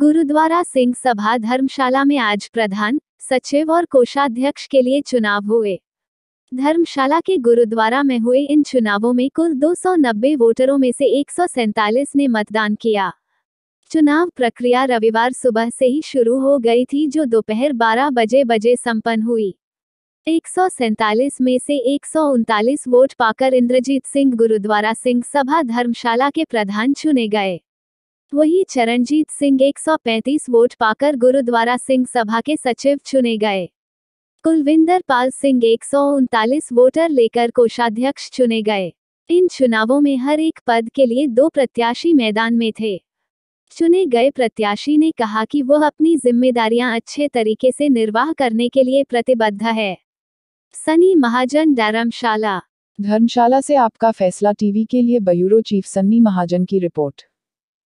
गुरुद्वारा सिंह सभा धर्मशाला में आज प्रधान सचिव और कोषाध्यक्ष के लिए चुनाव हुए धर्मशाला के गुरुद्वारा में हुए इन चुनावों में कुल 290 वोटरों में से एक ने मतदान किया चुनाव प्रक्रिया रविवार सुबह से ही शुरू हो गई थी जो दोपहर 12 बजे बजे संपन्न हुई एक में से एक वोट पाकर इंद्रजीत सिंह गुरुद्वारा सिंह सभा धर्मशाला के प्रधान चुने गए वही चरणजीत सिंह 135 वोट पाकर गुरुद्वारा सिंह सभा के सचिव चुने गए कुलविंदर पाल सिंह एक वोटर लेकर कोषाध्यक्ष चुने गए इन चुनावों में हर एक पद के लिए दो प्रत्याशी मैदान में थे चुने गए प्रत्याशी ने कहा कि वह अपनी जिम्मेदारियां अच्छे तरीके से निर्वाह करने के लिए प्रतिबद्ध है सनी महाजन धर्मशाला धर्मशाला से आपका फैसला टीवी के लिए ब्यूरो चीफ सन्नी महाजन की रिपोर्ट